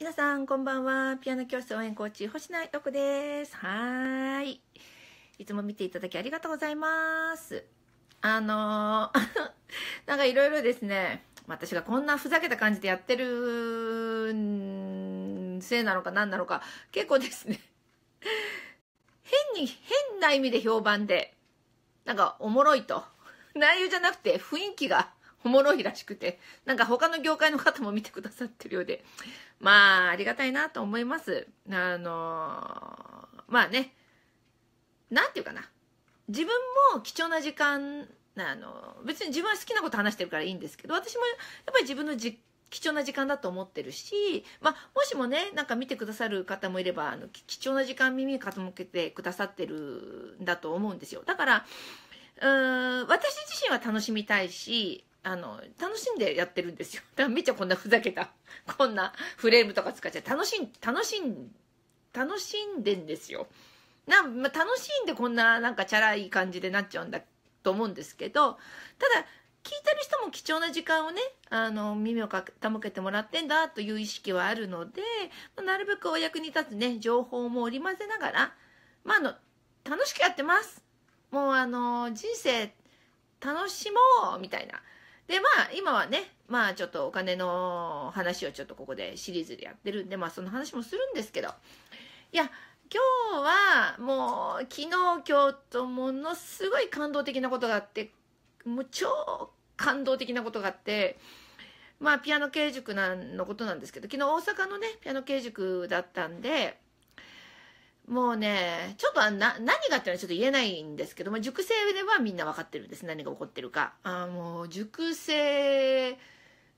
皆さん、こんばんは。ピアノ教室応援コーチ、星内徳です。はい。いつも見ていただきありがとうございます。あのー、なんかいろいろですね、私がこんなふざけた感じでやってるせいなのか何なのか、結構ですね、変に、変な意味で評判で、なんかおもろいと。内容じゃなくて雰囲気がおもろいらしくて、なんか他の業界の方も見てくださってるようで、まあ、ありがたいなと思います。あのー、まあね、なんていうかな。自分も貴重な時間、あの、別に自分は好きなこと話してるからいいんですけど、私もやっぱり自分のじ貴重な時間だと思ってるし、まあ、もしもね、なんか見てくださる方もいれば、あの貴重な時間耳傾けてくださってるんだと思うんですよ。だから、うーん私自身は楽しみたいし、あの、楽しんでやってるんですよ。だからめっちゃこんなふざけた、こんなフレームとか使っちゃ楽しん、楽しん、楽しんでんですよ。な、まあ、楽しんでこんななんかチャラい感じでなっちゃうんだと思うんですけど、ただ、聞いてる人も貴重な時間をね、あの、耳を傾けてもらってんだという意識はあるので、まなるべくお役に立つね、情報も織り交ぜながら、まあ、あの、楽しくやってます。もうあの、人生楽しもうみたいな。で、まあ、今はね、まあ、ちょっとお金の話をちょっとここでシリーズでやってるんで、まあ、その話もするんですけど、いや、今日はもう、昨日、今日とものすごい感動的なことがあって、もう超感動的なことがあって、まあ、ピアノ系塾なんのことなんですけど、昨日大阪のね、ピアノ系塾だったんで、もうね、ちょっとな何がっていうのはちょっと言えないんですけども、熟成ではみんな分かってるんです。何が起こってるか。あもう、熟成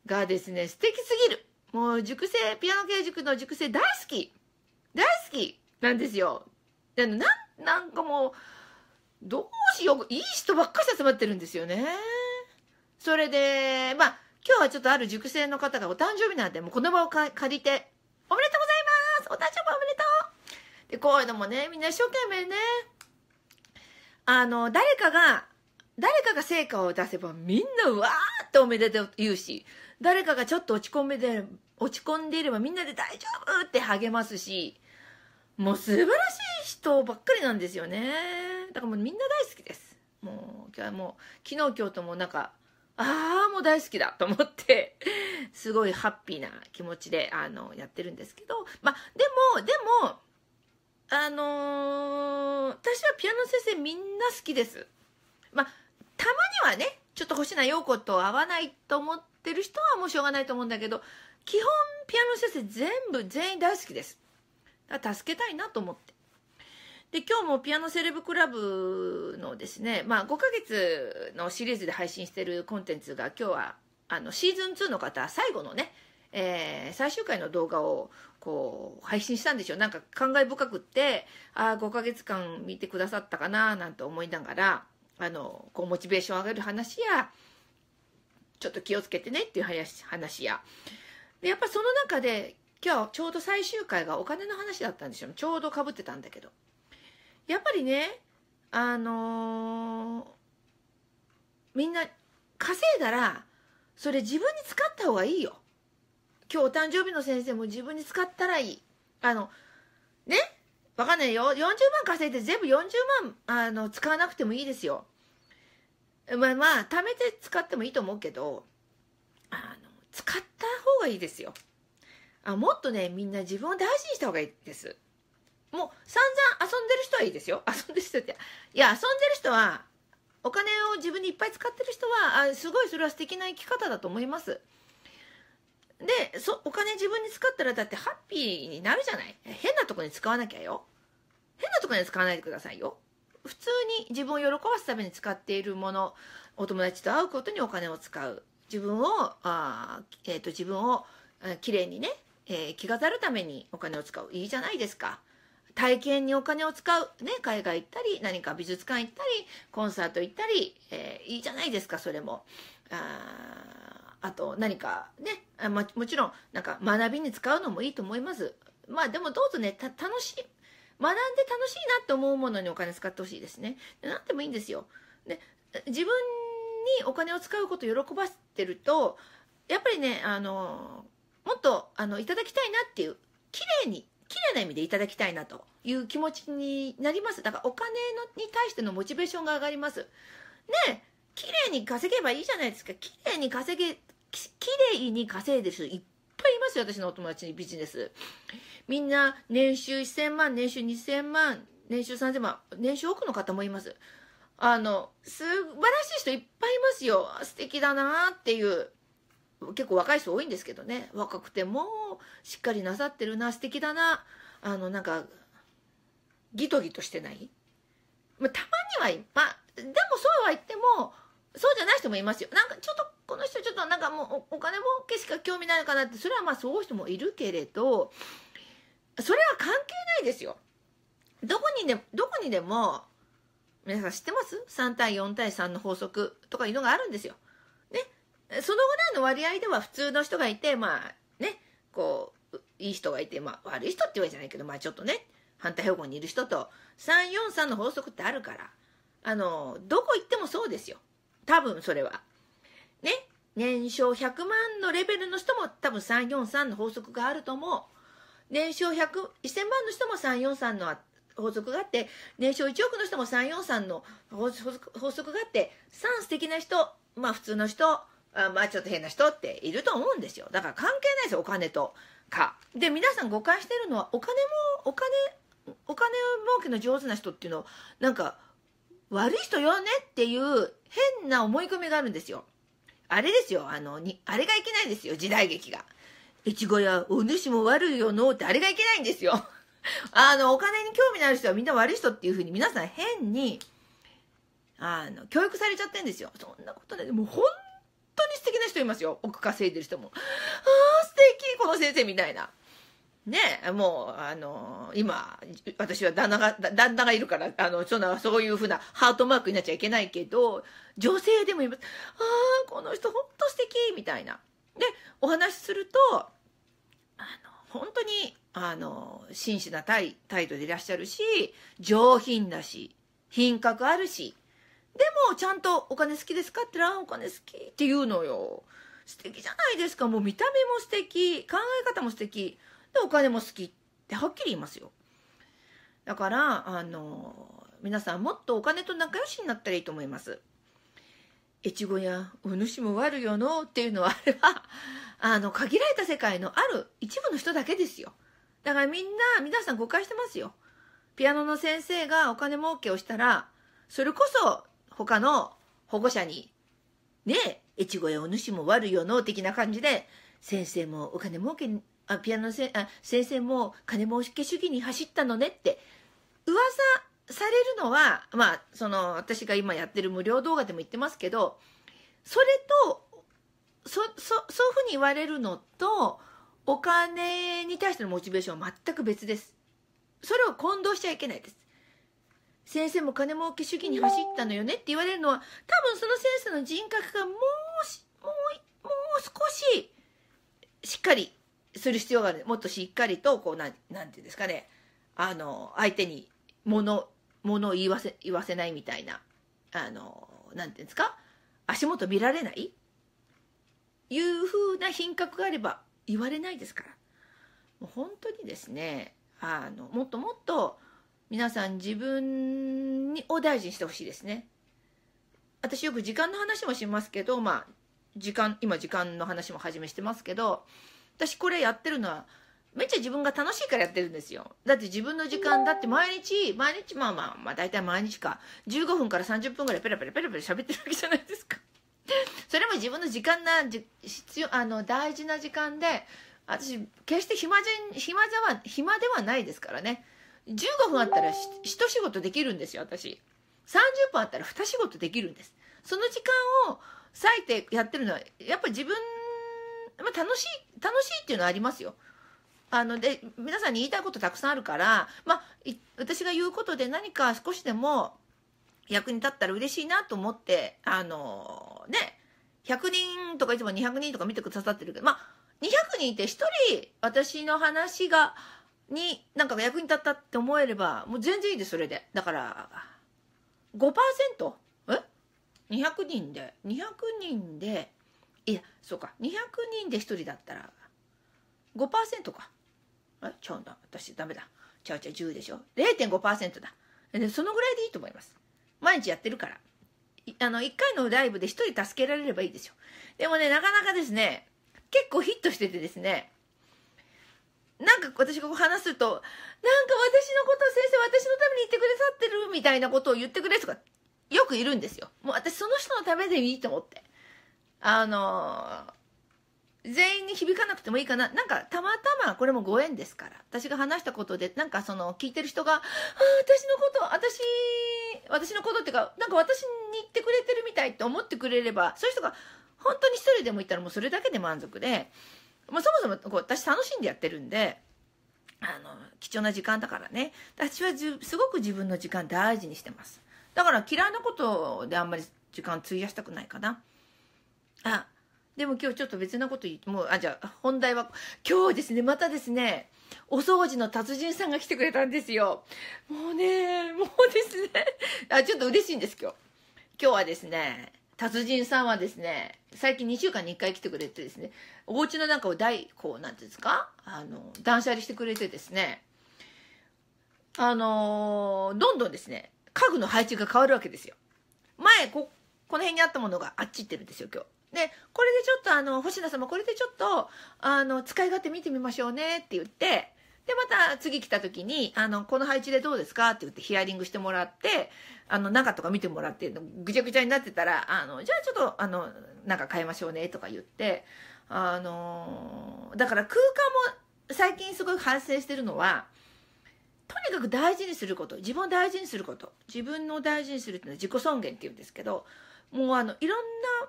がですね、素敵すぎる。もう、熟成、ピアノ系塾の熟成大好き。大好きなんですよ。でななんかもう、どうしよう、いい人ばっかり集まってるんですよね。それで、まあ、今日はちょっとある熟成の方がお誕生日なんで、もうこの場を借りて、おめでとうございますお誕生日おめでとうで、こういうのもね、みんな一生懸命ね、あの、誰かが、誰かが成果を出せばみんなわーっておめでとう言うし、誰かがちょっと落ち込めで、落ち込んでいればみんなで大丈夫って励ますし、もう素晴らしい人ばっかりなんですよね。だからもうみんな大好きです。もう、今日はもう、昨日今日ともなんか、ああ、もう大好きだと思って、すごいハッピーな気持ちで、あの、やってるんですけど、まあ、でも、でも、あのー、私はピアノ先生みんな好きです。まあ、たまにはね、ちょっと星名陽子と合わないと思ってる人はもうしょうがないと思うんだけど、基本ピアノ先生全部全員大好きです。だから助けたいなと思って。で、今日もピアノセレブクラブのですね、まあ5ヶ月のシリーズで配信してるコンテンツが今日は、あの、シーズン2の方、最後のね、えー、最終回の動画をこう配信したんですよなんか感慨深くってああ5ヶ月間見てくださったかななんて思いながらあのこうモチベーション上げる話やちょっと気をつけてねっていう話やでやっぱその中で今日ちょうど最終回がお金の話だったんでしょ。ちょうどかぶってたんだけどやっぱりねあのー、みんな稼いだらそれ自分に使った方がいいよ今日お誕生日の先生も自分に使ったらいい。あの、ねわかんないよ。40万稼いで全部40万、あの、使わなくてもいいですよ。まあまあ、貯めて使ってもいいと思うけど、あの、使った方がいいですよ。あもっとね、みんな自分を大事にした方がいいです。もう散々遊んでる人はいいですよ。遊んでる人って。いや、遊んでる人は、お金を自分にいっぱい使ってる人は、あすごいそれは素敵な生き方だと思います。でそお金自分に使ったらだってハッピーになるじゃない変なとこに使わなきゃよ変なとこに使わないでくださいよ普通に自分を喜ばすために使っているものお友達と会うことにお金を使う自分をあ、えーと、自分をきれいにね、えー、着飾るためにお金を使ういいじゃないですか体験にお金を使う、ね、海外行ったり何か美術館行ったりコンサート行ったり、えー、いいじゃないですかそれもああと何かね、ま、もちろんなんか学びに使うのもいいと思いますまあでもどうぞね楽しい学んで楽しいなって思うものにお金使ってほしいですね何でもいいんですよで自分にお金を使うことを喜ばせてるとやっぱりねあのもっとあのいただきたいなっていう綺麗に綺麗な意味でいただきたいなという気持ちになりますだからお金のに対してのモチベーションが上がりますね綺麗に稼げばいいじゃないですか綺麗に稼げ綺麗に稼いでる人いっぱいいますよ私のお友達にビジネスみんな年収1000万年収2000万年収3000万年収多くの方もいますあの素晴らしい人いっぱいいますよ素敵だなっていう結構若い人多いんですけどね若くてもしっかりなさってるな素敵だなあのなんかギトギトしてない、まあ、たまにはまあでもそうは言ってもそうじゃない人もいますよ。なんかちょっとこの人ちょっとなんかもうお金儲けしか興味ないのかなってそれはまあそういう人もいるけれどそれは関係ないですよ。どこにでどこにでも皆さん知ってます ?3 対4対3の法則とかいうのがあるんですよ。ね。そのぐらいの割合では普通の人がいてまあねこういい人がいて、まあ、悪い人って言われじゃないけどまあちょっとね反対方向にいる人と343の法則ってあるからあのどこ行ってもそうですよ。多分それは。ね。年商100万のレベルの人も多分343の法則があると思う。年商100、0万の人も343の法則があって、年商1億の人も343の法則があって、3素敵な人、まあ普通の人、まあちょっと変な人っていると思うんですよ。だから関係ないですよ、お金とか。で、皆さん誤解してるのは、お金も、お金、お金儲けの上手な人っていうのは、なんか、悪い人よねっていう変な思い込みがあるんですよ。あれですよ、あの、に、あれがいけないんですよ、時代劇が。越後屋、お主も悪いよのってあれがいけないんですよ。あの、お金に興味のある人はみんな悪い人っていうふうに皆さん変に、あの、教育されちゃってんですよ。そんなことない。で、もう本当に素敵な人いますよ。奥稼いでる人も。ああ、素敵この先生みたいな。ねもう、あの、今、私は旦那が、旦那がいるから、あの、そんな、そういうふうなハートマークになっちゃいけないけど、女性でもいます。ああ、この人ほんと素敵みたいな。で、お話しすると、あの、本当に、あの、真摯な態態度でいらっしゃるし、上品だし、品格あるし、でも、ちゃんとお金好きですかって言ったら、お金好きって言うのよ。素敵じゃないですか。もう見た目も素敵、考え方も素敵。でお金も好きってはっきり言いますよ。だから、あの、皆さんもっとお金と仲良しになったらいいと思います。越後やお主も悪よのっていうのはあれは、あの、限られた世界のある一部の人だけですよ。だからみんな、皆さん誤解してますよ。ピアノの先生がお金儲けをしたら、それこそ他の保護者に、ね越後やお主も悪よの的な感じで、先生もお金儲けあピアノせあ先生も金儲け主義に走ったのねって噂されるのは、まあ、その私が今やってる無料動画でも言ってますけどそれとそそそういうふうに言われるのとお金に対してのモチベーションは全く別ですそれを混同しちゃいけないです先生も金儲け主義に走ったのよねって言われるのは多分その先生の人格がもうしもうもう少ししっかりする必要があるもっとしっかりとこうなんなんていうんですかねあの相手に物物を言わせ言わせないみたいなあのなんていうんですか足元見られないいうふうな品格があれば言われないですからもう本当にですねあのもっともっと皆さん自分を大事にしてほしいですね。私よく時間の話もしますけど、まあ、時間今時間の話も始めしてますけど私これやってるのはめっちゃ自分が楽しいからやってるんですよだって自分の時間だって毎日毎日まあまあまあ大体毎日か15分から30分ぐらいペラペラペラペラ喋ってるわけじゃないですかそれも自分の時間な必要あの大事な時間で私決して暇じ暇じゃは暇ではないですからね15分あったら一仕事できるんですよ私30分あったら2仕事できるんですその時間を割いてやってるのはやっぱり自分まあ、楽しい楽しいっていうのはありますよ。あので皆さんに言いたいことたくさんあるから、まあ、私が言うことで何か少しでも役に立ったら嬉しいなと思ってあのね100人とかいつも200人とか見てくださってるけど、まあ、200人いて1人私の話がになんか役に立ったって思えればもう全然いいですそれでだから5%え200人で200人でいやそうか200人で1人だったら5%かえちゃうんだ。私ダメだちゃうちゃう10でしょ0.5%だでそのぐらいでいいと思います毎日やってるからあの1回のライブで1人助けられればいいですよでもねなかなかですね結構ヒットしててですねなんか私が話すと、なんか私のこと先生私のために言ってくださってるみたいなことを言ってくれとか、よくいるんですよ。もう私その人のためでいいと思って。あの全員に響かなくてもいいかな。なんか、たまたま、これもご縁ですから。私が話したことで、なんかその、聞いてる人が、あ私のこと、私、私のことっていうか、なんか私に言ってくれてるみたいって思ってくれれば、そういう人が、本当に一人でもいたらもうそれだけで満足で、まそもそも私楽しんでやってるんで、あの、貴重な時間だからね。私はすごく自分の時間大事にしてます。だから嫌いなことであんまり時間費やしたくないかな。あでも今日ちょっと別なこと言ってもうあじゃあ本題は今日ですねまたですねお掃除の達人さんが来てくれたんですよもうねもうですねあちょっと嬉しいんです今日今日はですね達人さんはですね最近2週間に1回来てくれてですねお家の中を大こうなんていうんですかあの断捨離してくれてですねあのー、どんどんですね家具の配置が変わるわけですよ前ここの辺にあったものがあっち行ってるんですよ今日でこれでちょっとあの星名様これでちょっとあの使い勝手見てみましょうねって言ってでまた次来た時にあの「この配置でどうですか?」って言ってヒアリングしてもらってあの中とか見てもらってぐちゃぐちゃになってたら「あのじゃあちょっとあのなんか変えましょうね」とか言ってあのだから空間も最近すごい反省してるのは。とにかく大事にすること自分を大事にすること自分の大事にするっていうのは自己尊厳っていうんですけどもうあのいろんな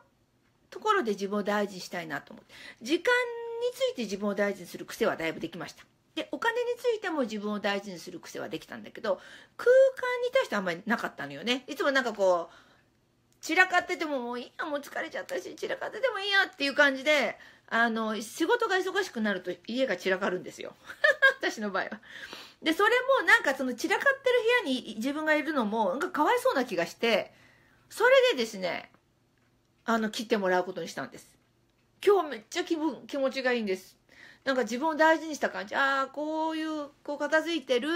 ところで自分を大事にしたいなと思って時間について自分を大事にする癖はだいぶできましたでお金についても自分を大事にする癖はできたんだけど空間に対してあんまりなかったのよねいつもなんかこう散らかっててももういいやもう疲れちゃったし散らかっててもいいやっていう感じであの仕事が忙しくなると家が散らかるんですよ 私の場合は。でそれもなんかその散らかってる部屋に自分がいるのもなんかかわいそうな気がしてそれでですねあの切ってもらうことにしたんです今日めっちゃ気分気持ちがいいんですなんか自分を大事にした感じああこういうこう片付いてる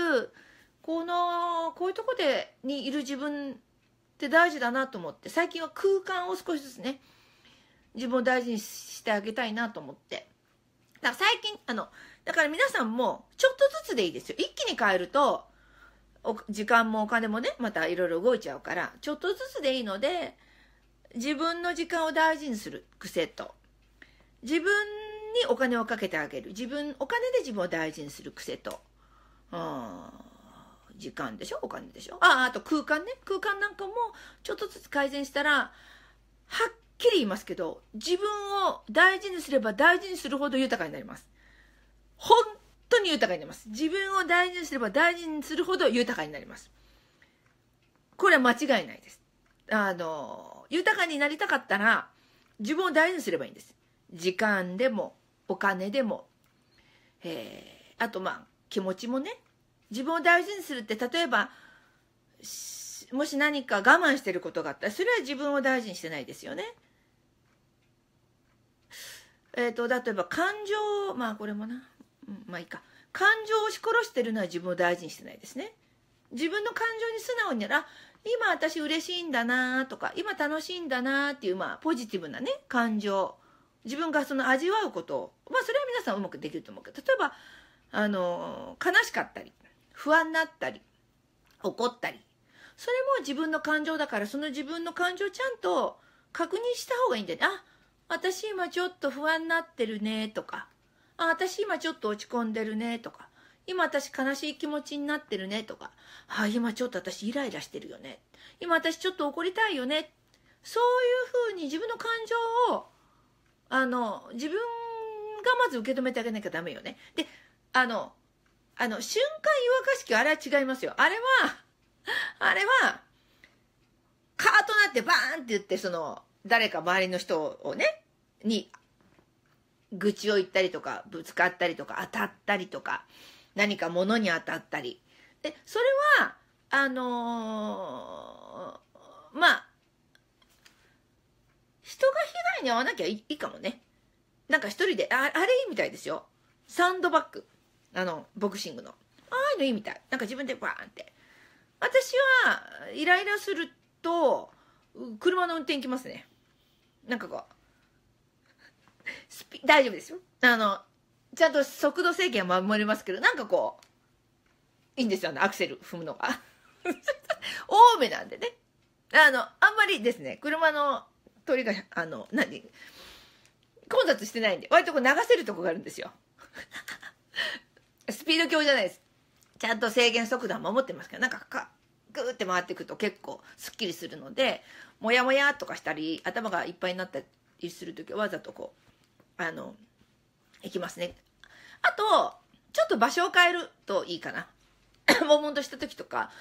このこういうとこでにいる自分って大事だなと思って最近は空間を少しずつね自分を大事にしてあげたいなと思ってだから最近あのだから皆さんもちょっとずつでいいですよ一気に変えると時間もお金もねまたいろいろ動いちゃうからちょっとずつでいいので自分の時間を大事にする癖と、自分にお金をかけてあげる。自分、お金で自分を大事にする癖と、うん、時間でしょお金でしょあ、あと空間ね。空間なんかも、ちょっとずつ改善したら、はっきり言いますけど、自分を大事にすれば大事にするほど豊かになります。本当に豊かになります。自分を大事にすれば大事にするほど豊かになります。これは間違いないです。あの、豊かになりたかったら自分を大事にすればいいんです時間でもお金でも、えー、あとまあ気持ちもね自分を大事にするって例えばもし何か我慢してることがあったらそれは自分を大事にしてないですよね。えーと、例えば感情まあこれもな、うん、まあいいか感情を押し殺してるのは自分を大事にしてないですね。自分の感情に素直になら今私嬉しいんだなとか今楽しいんだなっていう、まあ、ポジティブなね感情自分がその味わうことを、まあ、それは皆さんうまくできると思うけど例えばあの悲しかったり不安になったり怒ったりそれも自分の感情だからその自分の感情ちゃんと確認した方がいいんだよねあ私今ちょっと不安になってるねとかあ私今ちょっと落ち込んでるねとか今私悲しい気持ちになってるねとか、あ、今ちょっと私イライラしてるよね。今私ちょっと怒りたいよね。そういうふうに自分の感情を、あの、自分がまず受け止めてあげなきゃダメよね。で、あの、あの、瞬間湯沸かし器、あれは違いますよ。あれは、あれは、カーとなってバーンって言って、その、誰か周りの人をね、に、愚痴を言ったりとか、ぶつかったりとか、当たったりとか、何か物に当たったりでそれはあのー、まあ人が被害に遭わなきゃいいかもねなんか一人でああれいいみたいですよサンドバッグあのボクシングのああいうのいいみたいなんか自分でバーンって私はイライラすると車の運転行きますねなんかこう大丈夫ですよあのちゃんと速度制限は守りますけど、なんかこう、いいんですよね、アクセル踏むのが。多めなんでね。あの、あんまりですね、車の通りが、あの、何混雑してないんで、割とこう流せるとこがあるんですよ。スピード強じゃないです。ちゃんと制限速度は守ってますけど、なんかか、グーって回っていくと結構すっきりするので、もやもやとかしたり、頭がいっぱいになったりする時はわざとこう、あの、いきますね。あと、ちょっと場所を変えるといいかな。悶 々とした時とか、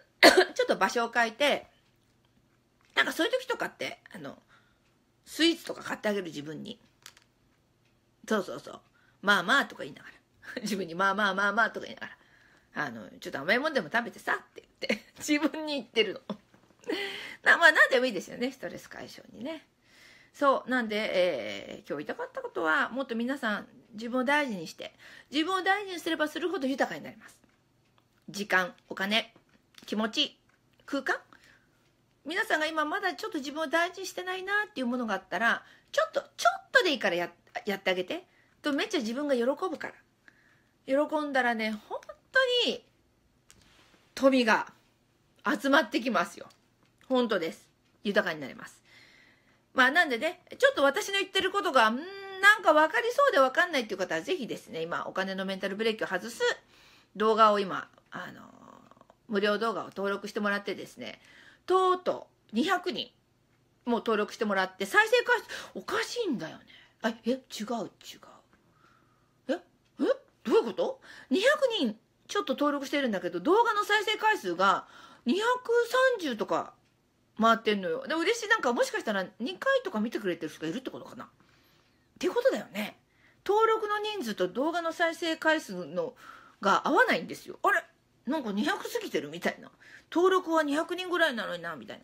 ちょっと場所を変えて、なんかそういう時とかって、あの、スイーツとか買ってあげる自分に。そうそうそう。まあまあとか言いながら。自分にまあまあまあまあとか言いながら。あの、ちょっと甘いもんでも食べてさって言って、自分に言ってるの。あ まあ、なんでもいいですよね、ストレス解消にね。そうなんで、えー、今日言いたかったことはもっと皆さん自分を大事にして自分を大事にすればするほど豊かになります時間お金気持ち空間皆さんが今まだちょっと自分を大事にしてないなっていうものがあったらちょっとちょっとでいいからややってあげてとめっちゃ自分が喜ぶから喜んだらね本当に富が集まってきますよ本当です豊かになりますまあなんでね、ちょっと私の言ってることが、んなんか分かりそうで分かんないっていう方は、ぜひですね、今、お金のメンタルブレーキを外す動画を今、あの、無料動画を登録してもらってですね、とうとう200人、もう登録してもらって、再生回数、おかしいんだよね。あ、え、違う、違う。え、えどういうこと ?200 人ちょっと登録してるんだけど、動画の再生回数が230とか回ってんのよで嬉しいなんかもしかしたら2回とか見てくれてる人がいるってことかなっていうことだよね登録の人数と動画の再生回数のが合わないんですよあれなんか200過ぎてるみたいな登録は200人ぐらいなのになみたい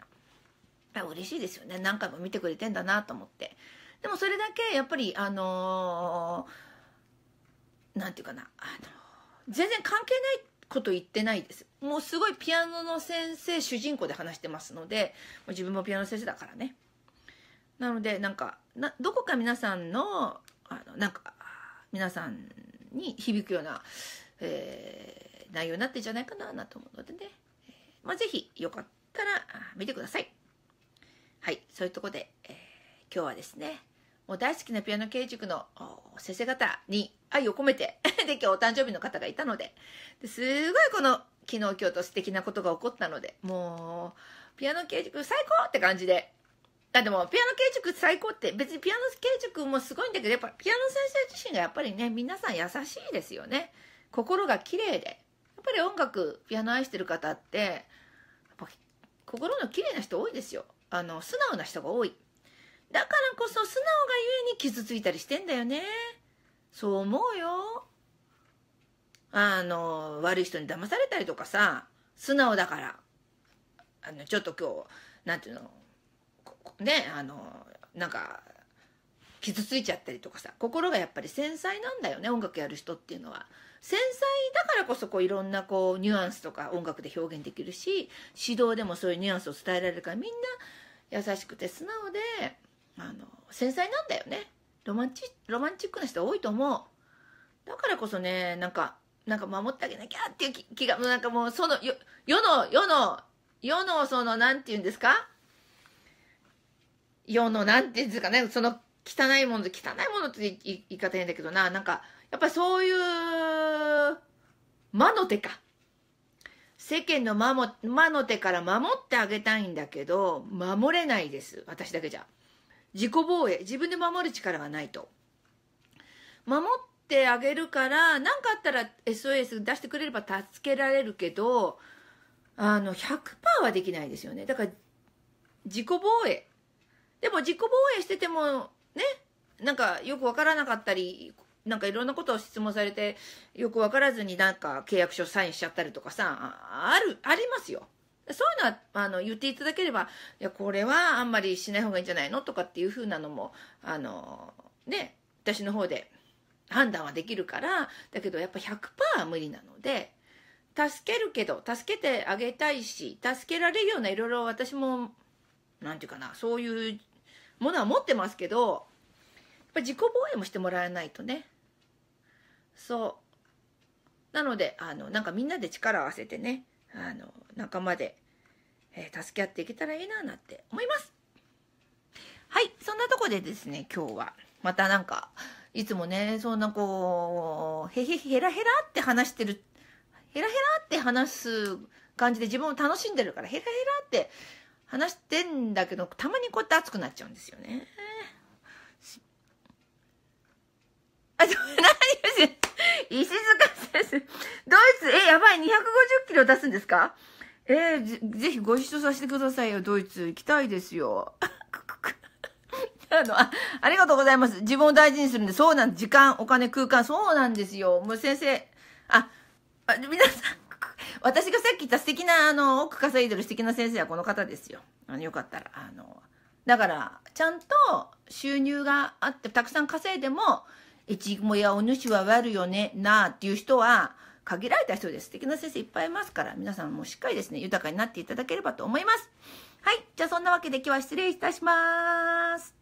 な嬉しいですよね何回も見てくれてんだなと思ってでもそれだけやっぱりあの何、んて言うかなあのー、全然関係ないこと言ってないですもうすごいピアノの先生主人公で話してますので自分もピアノ先生だからねなのでなんかなどこか皆さんのあのなんか皆さんに響くような、えー、内容になってんじゃないかななと思うのでね、えまあ、ぜひよかったら見てくださいはいそういうとこで、えー、今日はですねもう大好きなピアノ系塾の先生方に愛を込めて で、今日お誕生日の方がいたので、ですごいこの、昨日今日と素敵なことが起こったので、もう、ピアノ形塾最高って感じで、あでもピアノ形塾最高って別にピアノ形塾もすごいんだけどやっぱピアノ先生自身がやっぱりね皆さん優しいですよね心が綺麗でやっぱり音楽ピアノ愛してる方ってやっぱ心の綺麗な人多いですよあの素直な人が多いだからこそ素直がゆえに傷ついたりしてんだよねそう思うよあの悪い人に騙されたりとかさ素直だからあのちょっと今日なんていうのねあのなんか傷ついちゃったりとかさ心がやっぱり繊細なんだよね音楽やる人っていうのは繊細だからこそこういろんなこうニュアンスとか音楽で表現できるし指導でもそういうニュアンスを伝えられるからみんな優しくて素直であの繊細なんだよねロマンチロマンチックな人多いと思うだからこそねなんかなんか守ってあげなきゃっていう気がなんかもうその世の世の世のそのなんて言うんですか世のなんて言うんですかねその汚いもの汚いものって言い方変だけどななんかやっぱりそういう魔の手か世間の魔も魔の手から守ってあげたいんだけど守れないです私だけじゃ。自己防衛自分で守る力がないと守ってあげるから何かあったら SOS 出してくれれば助けられるけどあの100%はできないですよねだから自己防衛でも自己防衛しててもねなんかよく分からなかったりなんかいろんなことを質問されてよく分からずになんか契約書サインしちゃったりとかさあるありますよそういうのはあの言っていただければいやこれはあんまりしない方がいいんじゃないのとかっていうふうなのもあのね私の方で判断はできるからだけどやっぱ100%は無理なので助けるけど助けてあげたいし助けられるようないろいろ私も何て言うかなそういうものは持ってますけどやっぱ自己防衛もしてもらえないとねそうなのであのなんかみんなで力を合わせてねあの仲間で、えー、助け合っていけたらいいななんて思いますはいそんなとこでですね今日はまたなんかいつもねそんなこうへへへらへらって話してるへらへらって話す感じで自分を楽しんでるからへらへらって話してんだけどたまにこうやって熱くなっちゃうんですよね。あ、何言うし、石塚先生。ドイツ、え、やばい、250料出すんですかえー、ぜ、ひご一緒させてくださいよ。ドイツ行きたいですよ。あの、あ、ありがとうございます。自分を大事にするんで、そうなん、時間、お金、空間、そうなんですよ。もう先生、あ、あ皆さん、私がさっき言った素敵な、あの、奥稼いでる素敵な先生はこの方ですよ。あの、よかったら、あの、だから、ちゃんと収入があって、たくさん稼いでも、えちもやお主は悪よね、なあっていう人は、限られた人で素敵な先生いっぱいいますから、皆さんもしっかりですね、豊かになっていただければと思います。はい。じゃあそんなわけで今日は失礼いたします。